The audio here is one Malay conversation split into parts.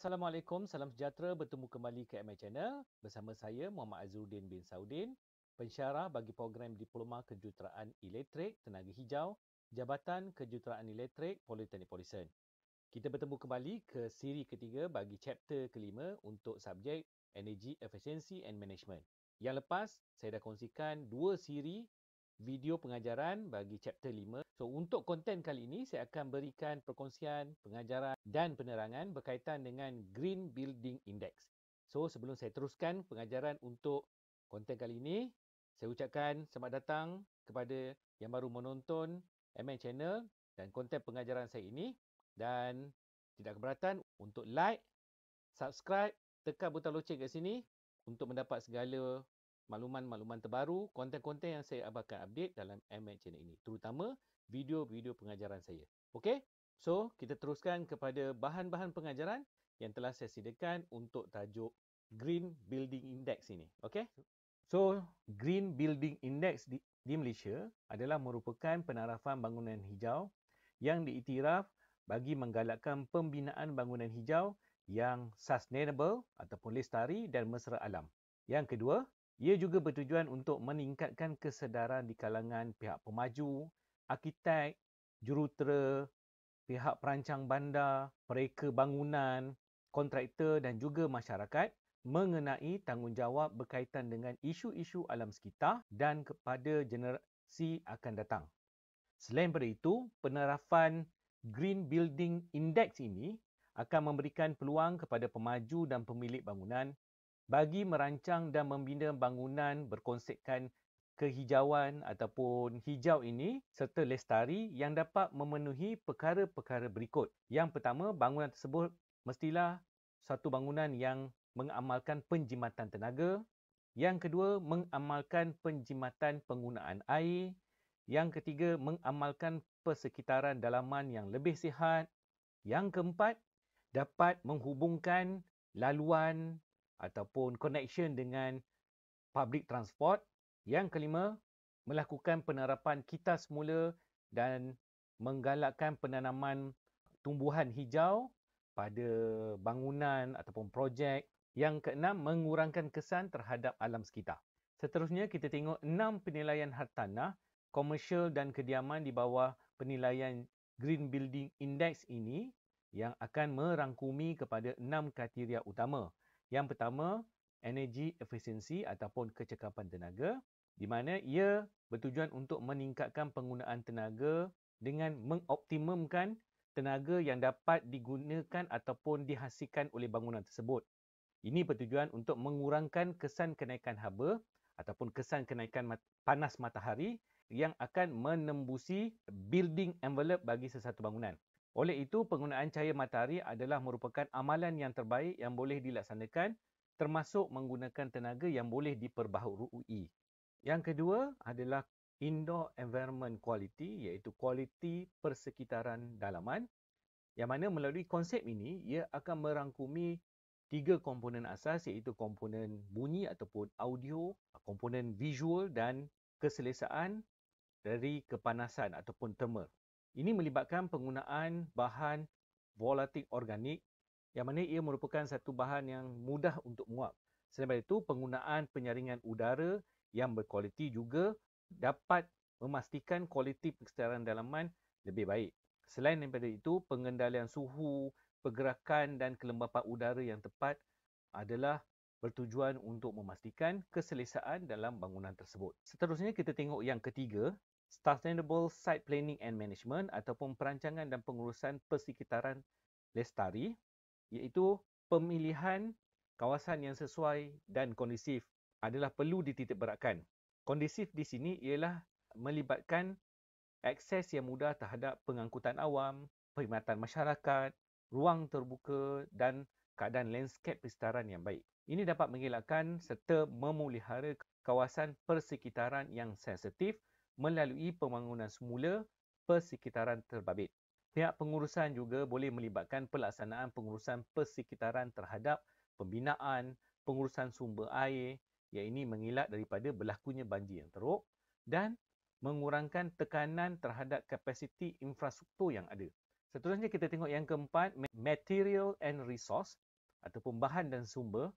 Assalamualaikum, salam sejahtera bertemu kembali ke MI Channel bersama saya Muhammad Azruddin bin Saudin, pensyarah bagi program Diploma Kejuruteraan Elektrik Tenaga Hijau, Jabatan Kejuruteraan Elektrik Politeknik Polisen. Kita bertemu kembali ke siri ketiga bagi chapter kelima untuk subjek Energy Efficiency and Management. Yang lepas, saya dah kongsikan dua siri video pengajaran bagi chapter 5. So untuk konten kali ini saya akan berikan perkongsian, pengajaran dan penerangan berkaitan dengan Green Building Index. So sebelum saya teruskan pengajaran untuk konten kali ini, saya ucapkan selamat datang kepada yang baru menonton MN Channel dan konten pengajaran saya ini dan tidak keberatan untuk like, subscribe, tekan butang loceng kat sini untuk mendapat segala maklumat-maklumat terbaru, konten-konten yang saya akan update dalam MH channel ini. Terutama video-video pengajaran saya. Okey? So, kita teruskan kepada bahan-bahan pengajaran yang telah saya sediakan untuk tajuk Green Building Index ini. Okey? So, Green Building Index di, di Malaysia adalah merupakan penarafan bangunan hijau yang diiktiraf bagi menggalakkan pembinaan bangunan hijau yang sustainable ataupun lestari dan mesra alam. Yang kedua, ia juga bertujuan untuk meningkatkan kesedaran di kalangan pihak pemaju, arkitek, jurutera, pihak perancang bandar, pereka bangunan, kontraktor dan juga masyarakat mengenai tanggungjawab berkaitan dengan isu-isu alam sekitar dan kepada generasi akan datang. Selain daripada itu, penerapan Green Building Index ini akan memberikan peluang kepada pemaju dan pemilik bangunan bagi merancang dan membina bangunan berkonsepkan kehijauan ataupun hijau ini serta lestari yang dapat memenuhi perkara-perkara berikut. Yang pertama, bangunan tersebut mestilah satu bangunan yang mengamalkan penjimatan tenaga. Yang kedua, mengamalkan penjimatan penggunaan air. Yang ketiga, mengamalkan persekitaran dalaman yang lebih sihat. Yang keempat, dapat menghubungkan laluan ataupun connection dengan public transport. Yang kelima, melakukan penerapan kita semula dan menggalakkan penanaman tumbuhan hijau pada bangunan ataupun projek. Yang keenam, mengurangkan kesan terhadap alam sekitar. Seterusnya, kita tengok enam penilaian hartanah, komersial dan kediaman di bawah penilaian Green Building Index ini yang akan merangkumi kepada enam kriteria utama. Yang pertama, energy efficiency ataupun kecekapan tenaga di mana ia bertujuan untuk meningkatkan penggunaan tenaga dengan mengoptimumkan tenaga yang dapat digunakan ataupun dihasilkan oleh bangunan tersebut. Ini bertujuan untuk mengurangkan kesan kenaikan haba ataupun kesan kenaikan panas matahari yang akan menembusi building envelope bagi sesuatu bangunan. Oleh itu, penggunaan cahaya matahari adalah merupakan amalan yang terbaik yang boleh dilaksanakan termasuk menggunakan tenaga yang boleh diperbaharui. Yang kedua adalah indoor environment quality iaitu kualiti persekitaran dalaman yang mana melalui konsep ini ia akan merangkumi tiga komponen asas iaitu komponen bunyi ataupun audio, komponen visual dan keselesaan dari kepanasan ataupun thermal. Ini melibatkan penggunaan bahan volatil organik yang mana ia merupakan satu bahan yang mudah untuk menguap. Selain daripada itu, penggunaan penyaringan udara yang berkualiti juga dapat memastikan kualiti pengisytiharan dalaman lebih baik. Selain daripada itu, pengendalian suhu, pergerakan dan kelembapan udara yang tepat adalah bertujuan untuk memastikan keselesaan dalam bangunan tersebut. Seterusnya, kita tengok yang ketiga, Sustainable Site Planning and Management ataupun Perancangan dan Pengurusan Persekitaran Lestari iaitu pemilihan kawasan yang sesuai dan kondisif adalah perlu dititikberatkan. Kondisif di sini ialah melibatkan akses yang mudah terhadap pengangkutan awam, perkhidmatan masyarakat, ruang terbuka dan keadaan landscape persekitaran yang baik. Ini dapat mengelakkan serta memulihara kawasan persekitaran yang sensitif melalui pembangunan semula persekitaran terbabit. Pihak pengurusan juga boleh melibatkan pelaksanaan pengurusan persekitaran terhadap pembinaan, pengurusan sumber air, iaitu ini mengelak daripada berlakunya banjir yang teruk dan mengurangkan tekanan terhadap kapasiti infrastruktur yang ada. Seterusnya kita tengok yang keempat, material and resource ataupun bahan dan sumber.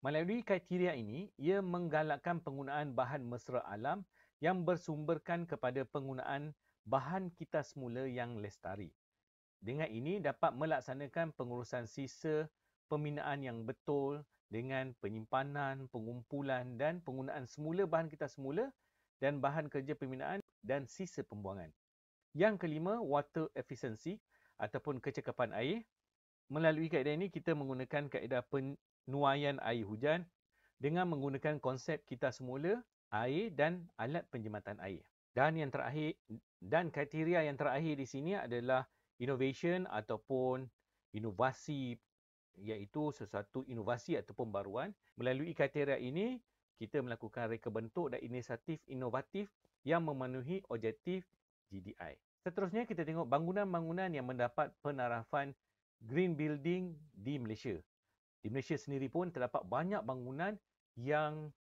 Melalui kriteria ini, ia menggalakkan penggunaan bahan mesra alam yang bersumberkan kepada penggunaan bahan kita semula yang lestari. Dengan ini dapat melaksanakan pengurusan sisa pembinaan yang betul dengan penyimpanan, pengumpulan dan penggunaan semula bahan kita semula dan bahan kerja pembinaan dan sisa pembuangan. Yang kelima, water efficiency ataupun kecekapan air. Melalui kaedah ini, kita menggunakan kaedah penuaian air hujan dengan menggunakan konsep kita semula air dan alat penjimatan air. Dan yang terakhir dan kriteria yang terakhir di sini adalah innovation ataupun inovasi iaitu sesuatu inovasi ataupun baruan. Melalui kriteria ini, kita melakukan reka bentuk dan inisiatif inovatif yang memenuhi objektif GDI. Seterusnya, kita tengok bangunan-bangunan yang mendapat penarafan green building di Malaysia. Di Malaysia sendiri pun terdapat banyak bangunan yang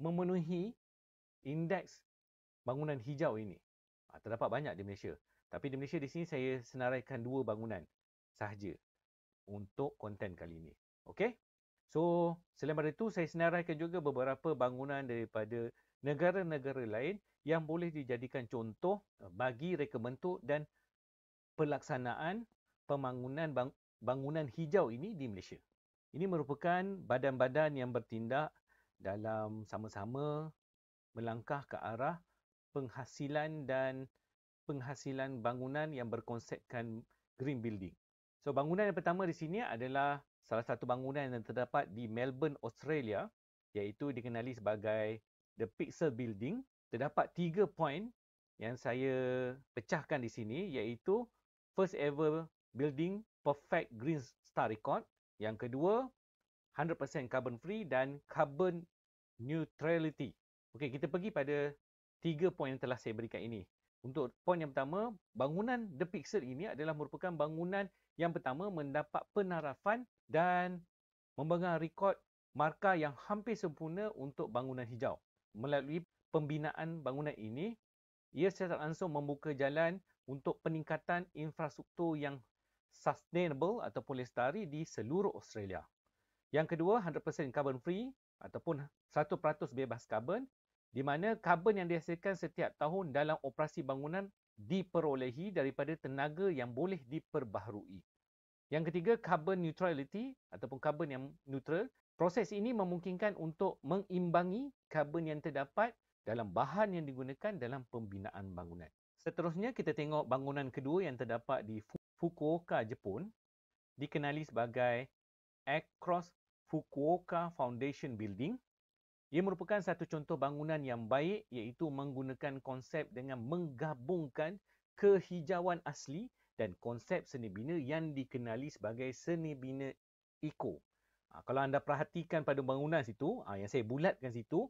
memenuhi indeks bangunan hijau ini. Ha, terdapat banyak di Malaysia. Tapi di Malaysia di sini saya senaraikan dua bangunan sahaja untuk konten kali ini. Okey? So, selain daripada itu, saya senaraikan juga beberapa bangunan daripada negara-negara lain yang boleh dijadikan contoh eh, bagi reka bentuk dan pelaksanaan pembangunan bang- bangunan hijau ini di Malaysia. Ini merupakan badan-badan yang bertindak dalam sama-sama melangkah ke arah penghasilan dan penghasilan bangunan yang berkonsepkan green building. So bangunan yang pertama di sini adalah salah satu bangunan yang terdapat di Melbourne, Australia iaitu dikenali sebagai The Pixel Building. Terdapat tiga point yang saya pecahkan di sini iaitu first ever building perfect green star record. Yang kedua, 100% carbon free dan carbon neutrality. Okey, kita pergi pada tiga poin yang telah saya berikan ini. Untuk poin yang pertama, bangunan The Pixel ini adalah merupakan bangunan yang pertama mendapat penarafan dan memegang rekod markah yang hampir sempurna untuk bangunan hijau. Melalui pembinaan bangunan ini, ia secara langsung membuka jalan untuk peningkatan infrastruktur yang sustainable ataupun lestari di seluruh Australia. Yang kedua, 100% carbon free ataupun 100% bebas karbon di mana karbon yang dihasilkan setiap tahun dalam operasi bangunan diperolehi daripada tenaga yang boleh diperbaharui. Yang ketiga, carbon neutrality ataupun carbon yang neutral. Proses ini memungkinkan untuk mengimbangi karbon yang terdapat dalam bahan yang digunakan dalam pembinaan bangunan. Seterusnya, kita tengok bangunan kedua yang terdapat di Fukuoka, Jepun. Dikenali sebagai Across Fukuoka Foundation Building ia merupakan satu contoh bangunan yang baik iaitu menggunakan konsep dengan menggabungkan kehijauan asli dan konsep seni bina yang dikenali sebagai seni bina eco. Ha, ah, kalau anda perhatikan pada bangunan situ, ha, yang saya bulatkan situ,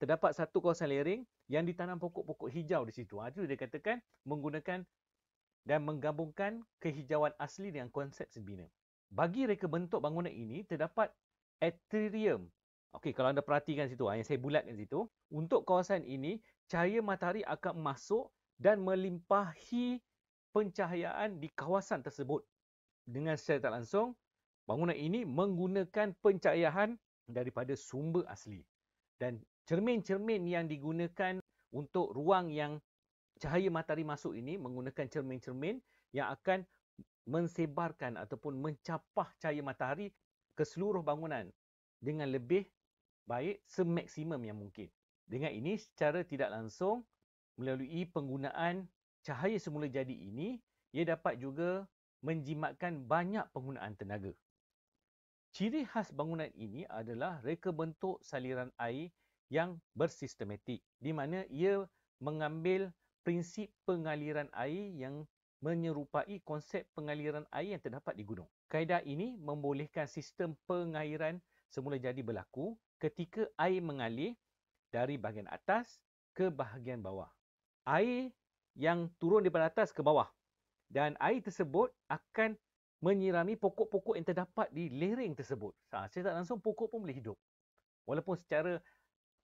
terdapat satu kawasan lering yang ditanam pokok-pokok hijau di situ. Ha, itu dia katakan menggunakan dan menggabungkan kehijauan asli dengan konsep seni bina. Bagi reka bentuk bangunan ini, terdapat atrium Okey, kalau anda perhatikan situ, ah, yang saya bulatkan situ, untuk kawasan ini, cahaya matahari akan masuk dan melimpahi pencahayaan di kawasan tersebut. Dengan secara tak langsung, bangunan ini menggunakan pencahayaan daripada sumber asli. Dan cermin-cermin yang digunakan untuk ruang yang cahaya matahari masuk ini menggunakan cermin-cermin yang akan mensebarkan ataupun mencapah cahaya matahari ke seluruh bangunan dengan lebih baik semaksimum yang mungkin. Dengan ini secara tidak langsung melalui penggunaan cahaya semula jadi ini, ia dapat juga menjimatkan banyak penggunaan tenaga. Ciri khas bangunan ini adalah reka bentuk saliran air yang bersistematik di mana ia mengambil prinsip pengaliran air yang menyerupai konsep pengaliran air yang terdapat di gunung. Kaedah ini membolehkan sistem pengairan semula jadi berlaku ketika air mengalir dari bahagian atas ke bahagian bawah. Air yang turun daripada atas ke bawah dan air tersebut akan menyirami pokok-pokok yang terdapat di lereng tersebut. Ha, saya tak langsung pokok pun boleh hidup. Walaupun secara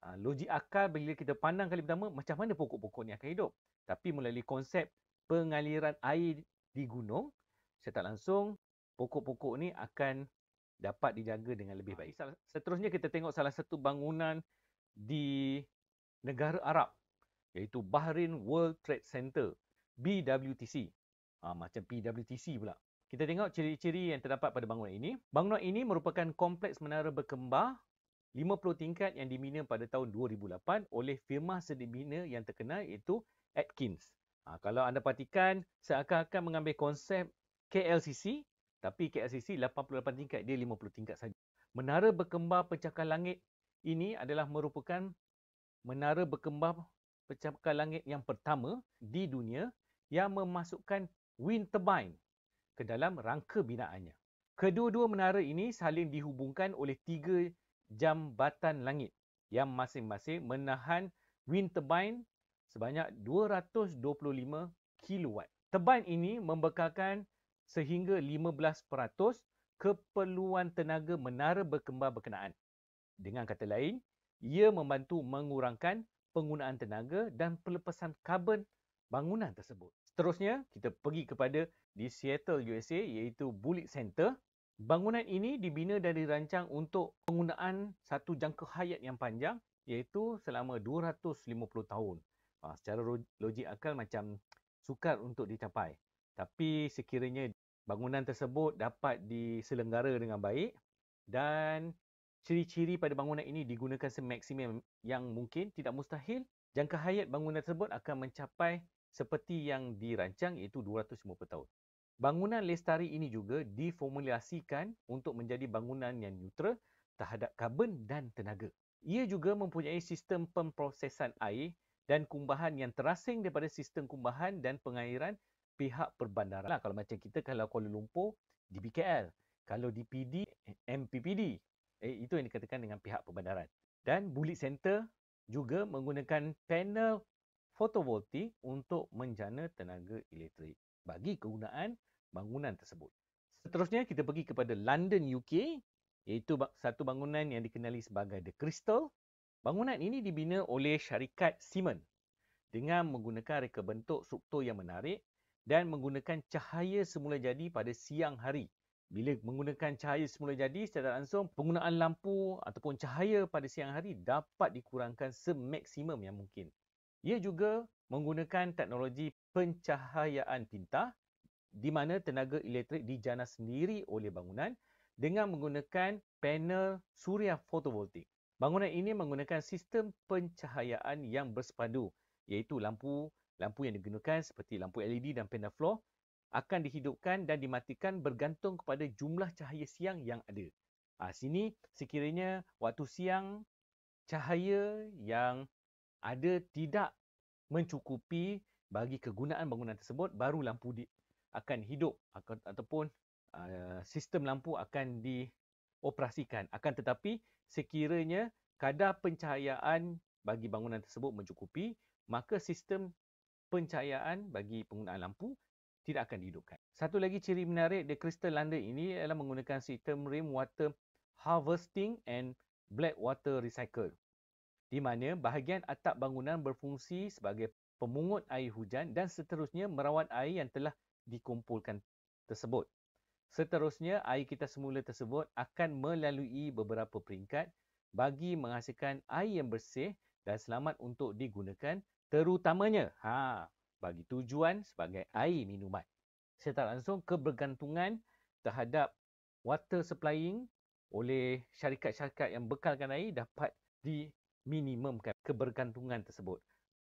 ha, logik akal bila kita pandang kali pertama macam mana pokok-pokok ni akan hidup. Tapi melalui konsep pengaliran air di gunung, saya tak langsung pokok-pokok ni akan dapat dijaga dengan lebih baik. Seterusnya kita tengok salah satu bangunan di negara Arab iaitu Bahrain World Trade Center BWTC. Ha, ah, macam PWTC pula. Kita tengok ciri-ciri yang terdapat pada bangunan ini. Bangunan ini merupakan kompleks menara berkembar 50 tingkat yang dibina pada tahun 2008 oleh firma sedibina yang terkenal iaitu Atkins. Ha, kalau anda perhatikan, seakan akan mengambil konsep KLCC tapi KLCC 88 tingkat, dia 50 tingkat saja. Menara berkembar pencakar langit ini adalah merupakan menara berkembar pencakar langit yang pertama di dunia yang memasukkan wind turbine ke dalam rangka binaannya. Kedua-dua menara ini saling dihubungkan oleh tiga jambatan langit yang masing-masing menahan wind turbine sebanyak 225 kilowatt. Turbine ini membekalkan sehingga 15% keperluan tenaga menara berkembang berkenaan. Dengan kata lain, ia membantu mengurangkan penggunaan tenaga dan pelepasan karbon bangunan tersebut. Seterusnya, kita pergi kepada di Seattle, USA iaitu Bullitt Center. Bangunan ini dibina dan dirancang untuk penggunaan satu jangka hayat yang panjang iaitu selama 250 tahun. Ha, secara logik akal macam sukar untuk dicapai tapi sekiranya bangunan tersebut dapat diselenggara dengan baik dan ciri-ciri pada bangunan ini digunakan semaksimum yang mungkin tidak mustahil jangka hayat bangunan tersebut akan mencapai seperti yang dirancang iaitu 250 tahun. Bangunan lestari ini juga diformulasikan untuk menjadi bangunan yang neutral terhadap karbon dan tenaga. Ia juga mempunyai sistem pemprosesan air dan kumbahan yang terasing daripada sistem kumbahan dan pengairan pihak perbandaran lah. Kalau macam kita kalau Kuala Lumpur, DBKL. Kalau DPD, eh, MPPD. Eh, itu yang dikatakan dengan pihak perbandaran. Dan bullet center juga menggunakan panel fotovoltaik untuk menjana tenaga elektrik bagi kegunaan bangunan tersebut. Seterusnya kita pergi kepada London UK iaitu satu bangunan yang dikenali sebagai The Crystal. Bangunan ini dibina oleh syarikat Siemens dengan menggunakan reka bentuk struktur yang menarik dan menggunakan cahaya semula jadi pada siang hari. Bila menggunakan cahaya semula jadi secara langsung, penggunaan lampu ataupun cahaya pada siang hari dapat dikurangkan semaksimum yang mungkin. Ia juga menggunakan teknologi pencahayaan pintar di mana tenaga elektrik dijana sendiri oleh bangunan dengan menggunakan panel suria fotovoltaik. Bangunan ini menggunakan sistem pencahayaan yang bersepadu iaitu lampu lampu yang digunakan seperti lampu LED dan panel floor akan dihidupkan dan dimatikan bergantung kepada jumlah cahaya siang yang ada. Ha, sini sekiranya waktu siang cahaya yang ada tidak mencukupi bagi kegunaan bangunan tersebut baru lampu di, akan hidup akan, ataupun uh, sistem lampu akan dioperasikan. Akan tetapi sekiranya kadar pencahayaan bagi bangunan tersebut mencukupi maka sistem pencahayaan bagi penggunaan lampu tidak akan dihidupkan. Satu lagi ciri menarik The Crystal London ini ialah menggunakan sistem rim water harvesting and black water recycle di mana bahagian atap bangunan berfungsi sebagai pemungut air hujan dan seterusnya merawat air yang telah dikumpulkan tersebut. Seterusnya, air kita semula tersebut akan melalui beberapa peringkat bagi menghasilkan air yang bersih dan selamat untuk digunakan terutamanya ha bagi tujuan sebagai air minuman serta langsung kebergantungan terhadap water supplying oleh syarikat-syarikat yang bekalkan air dapat diminimumkan kebergantungan tersebut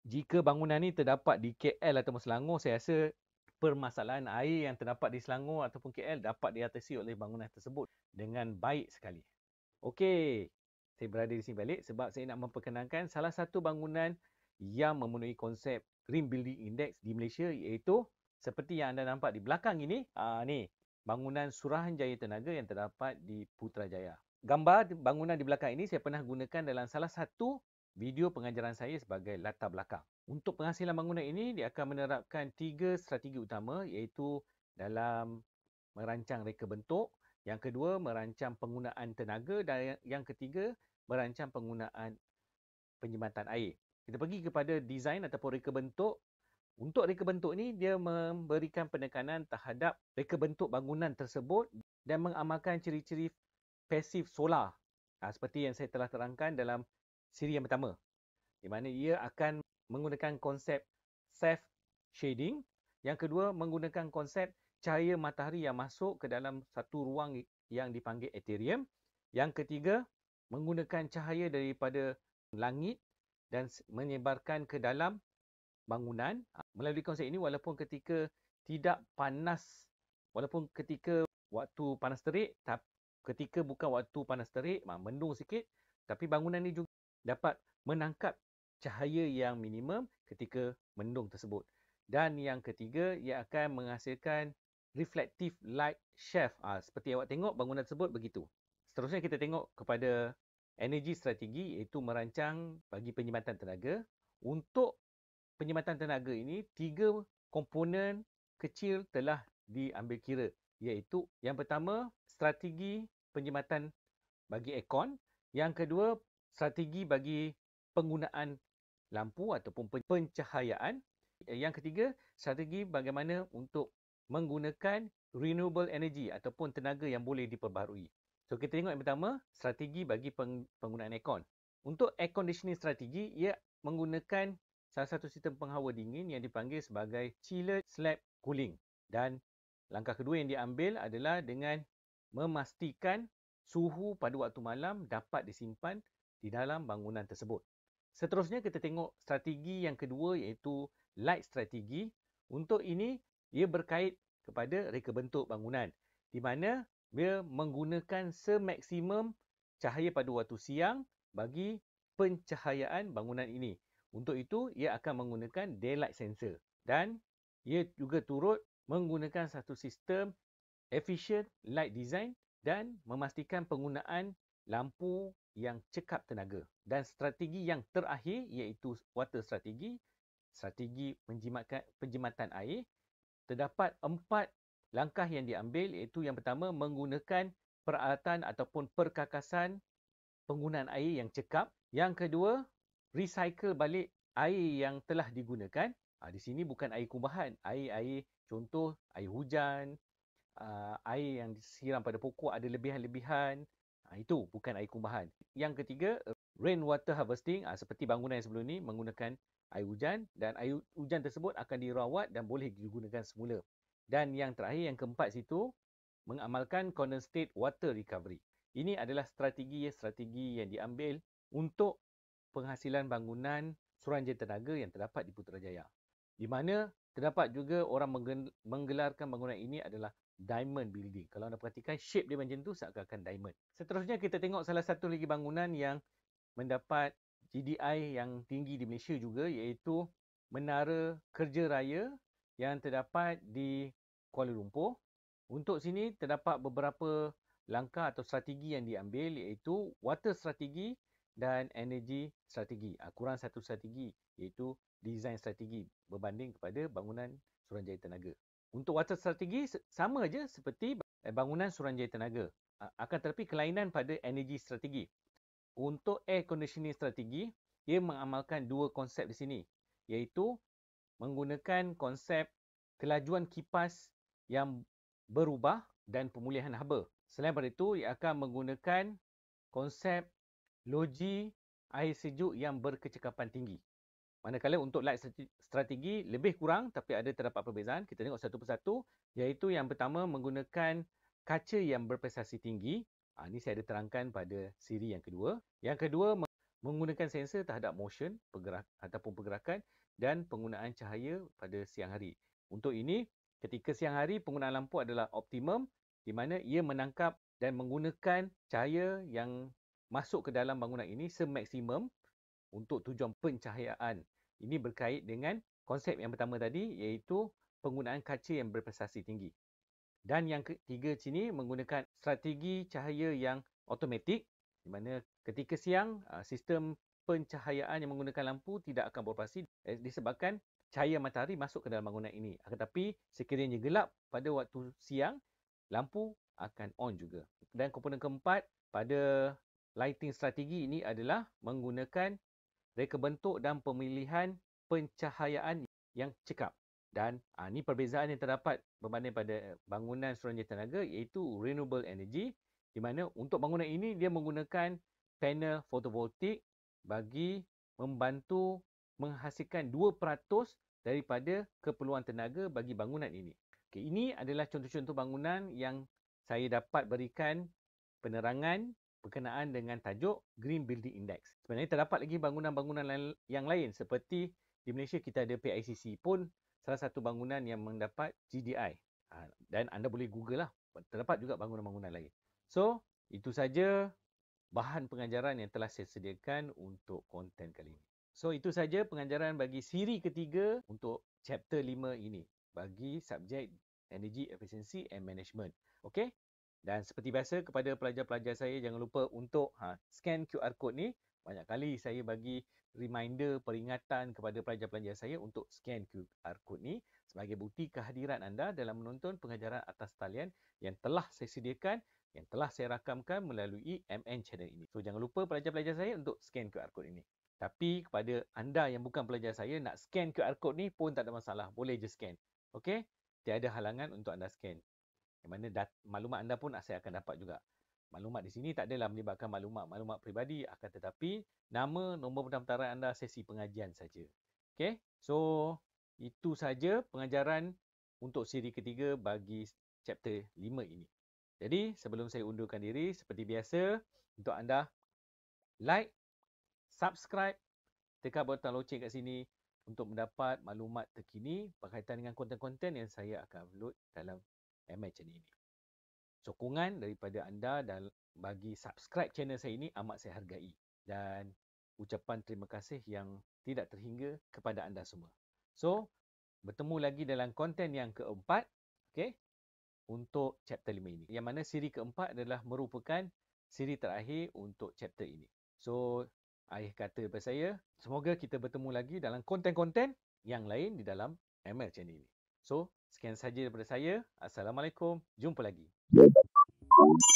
jika bangunan ini terdapat di KL atau Selangor saya rasa permasalahan air yang terdapat di Selangor ataupun KL dapat diatasi oleh bangunan tersebut dengan baik sekali okey saya berada di sini balik sebab saya nak memperkenalkan salah satu bangunan yang memenuhi konsep Green Building Index di Malaysia iaitu seperti yang anda nampak di belakang ini, aa, ha, ni bangunan Suruhanjaya Tenaga yang terdapat di Putrajaya. Gambar bangunan di belakang ini saya pernah gunakan dalam salah satu video pengajaran saya sebagai latar belakang. Untuk penghasilan bangunan ini, dia akan menerapkan tiga strategi utama iaitu dalam merancang reka bentuk, yang kedua merancang penggunaan tenaga dan yang ketiga merancang penggunaan penjimatan air kita pergi kepada desain ataupun reka bentuk. Untuk reka bentuk ni, dia memberikan penekanan terhadap reka bentuk bangunan tersebut dan mengamalkan ciri-ciri pasif solar. Ha, seperti yang saya telah terangkan dalam siri yang pertama. Di mana ia akan menggunakan konsep safe shading. Yang kedua, menggunakan konsep cahaya matahari yang masuk ke dalam satu ruang yang dipanggil Ethereum. Yang ketiga, menggunakan cahaya daripada langit dan menyebarkan ke dalam bangunan ha, melalui konsep ini walaupun ketika tidak panas walaupun ketika waktu panas terik tapi ketika bukan waktu panas terik mendung sikit tapi bangunan ini juga dapat menangkap cahaya yang minimum ketika mendung tersebut dan yang ketiga ia akan menghasilkan reflective light shaft ha, seperti yang awak tengok bangunan tersebut begitu seterusnya kita tengok kepada energi strategi iaitu merancang bagi penyematan tenaga. Untuk penyematan tenaga ini, tiga komponen kecil telah diambil kira iaitu yang pertama strategi penyematan bagi aircon, yang kedua strategi bagi penggunaan lampu ataupun pencahayaan, yang ketiga strategi bagaimana untuk menggunakan renewable energy ataupun tenaga yang boleh diperbaharui. So kita tengok yang pertama, strategi bagi peng, penggunaan aircon. Untuk air conditioning strategi, ia menggunakan salah satu sistem penghawa dingin yang dipanggil sebagai chiller slab cooling. Dan langkah kedua yang diambil adalah dengan memastikan suhu pada waktu malam dapat disimpan di dalam bangunan tersebut. Seterusnya kita tengok strategi yang kedua iaitu light strategi. Untuk ini ia berkait kepada reka bentuk bangunan di mana dia menggunakan semaksimum cahaya pada waktu siang bagi pencahayaan bangunan ini. Untuk itu, ia akan menggunakan daylight sensor dan ia juga turut menggunakan satu sistem efficient light design dan memastikan penggunaan lampu yang cekap tenaga. Dan strategi yang terakhir iaitu water strategy, strategi penjimatan air. Terdapat empat langkah yang diambil iaitu yang pertama menggunakan peralatan ataupun perkakasan penggunaan air yang cekap. Yang kedua, recycle balik air yang telah digunakan. Ha, di sini bukan air kubahan, air-air contoh air hujan, uh, air yang disiram pada pokok ada lebihan-lebihan. Ha, itu bukan air kubahan. Yang ketiga, rainwater harvesting ha, seperti bangunan yang sebelum ini menggunakan air hujan dan air hujan tersebut akan dirawat dan boleh digunakan semula. Dan yang terakhir, yang keempat situ, mengamalkan condensate water recovery. Ini adalah strategi-strategi ya, yang diambil untuk penghasilan bangunan suranja tenaga yang terdapat di Putrajaya. Di mana terdapat juga orang menggelarkan bangunan ini adalah diamond building. Kalau anda perhatikan, shape dia macam tu seakan-akan diamond. Seterusnya, kita tengok salah satu lagi bangunan yang mendapat GDI yang tinggi di Malaysia juga iaitu Menara Kerja Raya yang terdapat di Kuala Lumpur. Untuk sini terdapat beberapa langkah atau strategi yang diambil iaitu water strategi dan energy strategi. Ah, kurang satu strategi iaitu design strategi berbanding kepada bangunan suranjaya tenaga. Untuk water strategi sama aja seperti eh, bangunan suranjaya tenaga. Ah, akan tetapi kelainan pada energy strategi. Untuk air conditioning strategi, ia mengamalkan dua konsep di sini iaitu menggunakan konsep kelajuan kipas yang berubah dan pemulihan haba. Selain daripada itu, ia akan menggunakan konsep loji air sejuk yang berkecekapan tinggi. Manakala untuk light strategi lebih kurang tapi ada terdapat perbezaan. Kita tengok satu persatu iaitu yang pertama menggunakan kaca yang berprestasi tinggi. Ha, ini saya ada terangkan pada siri yang kedua. Yang kedua menggunakan sensor terhadap motion pergerak, ataupun pergerakan dan penggunaan cahaya pada siang hari. Untuk ini, ketika siang hari penggunaan lampu adalah optimum di mana ia menangkap dan menggunakan cahaya yang masuk ke dalam bangunan ini semaksimum untuk tujuan pencahayaan. Ini berkait dengan konsep yang pertama tadi iaitu penggunaan kaca yang berprestasi tinggi. Dan yang ketiga sini menggunakan strategi cahaya yang automatik di mana ketika siang ah, sistem pencahayaan yang menggunakan lampu tidak akan beroperasi eh, disebabkan cahaya matahari masuk ke dalam bangunan ini. Tetapi sekiranya gelap pada waktu siang, lampu akan on juga. Dan komponen keempat pada lighting strategi ini adalah menggunakan reka bentuk dan pemilihan pencahayaan yang cekap. Dan aa, ah, ini perbezaan yang terdapat berbanding pada bangunan suruhanjaya tenaga iaitu renewable energy di mana untuk bangunan ini dia menggunakan panel fotovoltaik bagi membantu menghasilkan 2% daripada keperluan tenaga bagi bangunan ini. Okay, ini adalah contoh-contoh bangunan yang saya dapat berikan penerangan berkenaan dengan tajuk Green Building Index. Sebenarnya terdapat lagi bangunan-bangunan yang lain seperti di Malaysia kita ada PICC pun salah satu bangunan yang mendapat GDI. Ha, dan anda boleh google lah. Terdapat juga bangunan-bangunan lain. So, itu saja bahan pengajaran yang telah saya sediakan untuk konten kali ini. So itu saja pengajaran bagi siri ketiga untuk chapter 5 ini bagi subjek energy efficiency and management. Okey? Dan seperti biasa kepada pelajar-pelajar saya jangan lupa untuk ha, scan QR code ni. Banyak kali saya bagi reminder peringatan kepada pelajar-pelajar saya untuk scan QR code ni sebagai bukti kehadiran anda dalam menonton pengajaran atas talian yang telah saya sediakan yang telah saya rakamkan melalui MN channel ini. So jangan lupa pelajar-pelajar saya untuk scan QR code ini. Tapi kepada anda yang bukan pelajar saya nak scan QR code ni pun tak ada masalah. Boleh je scan. Okey? Tiada halangan untuk anda scan. Yang mana dat- maklumat anda pun saya akan dapat juga. Maklumat di sini tak adalah melibatkan maklumat-maklumat peribadi akan tetapi nama, nombor pendaftaran anda, sesi pengajian saja. Okey? So itu saja pengajaran untuk siri ketiga bagi chapter 5 ini. Jadi sebelum saya undurkan diri seperti biasa untuk anda like, subscribe, tekan butang loceng kat sini untuk mendapat maklumat terkini berkaitan dengan konten-konten yang saya akan upload dalam MH channel ini. Sokongan daripada anda dan bagi subscribe channel saya ini amat saya hargai dan ucapan terima kasih yang tidak terhingga kepada anda semua. So, bertemu lagi dalam konten yang keempat. Okay untuk chapter 5 ini. Yang mana siri keempat adalah merupakan siri terakhir untuk chapter ini. So, akhir kata daripada saya, semoga kita bertemu lagi dalam konten-konten yang lain di dalam ML channel ini. So, sekian saja daripada saya. Assalamualaikum. Jumpa lagi. Yeah.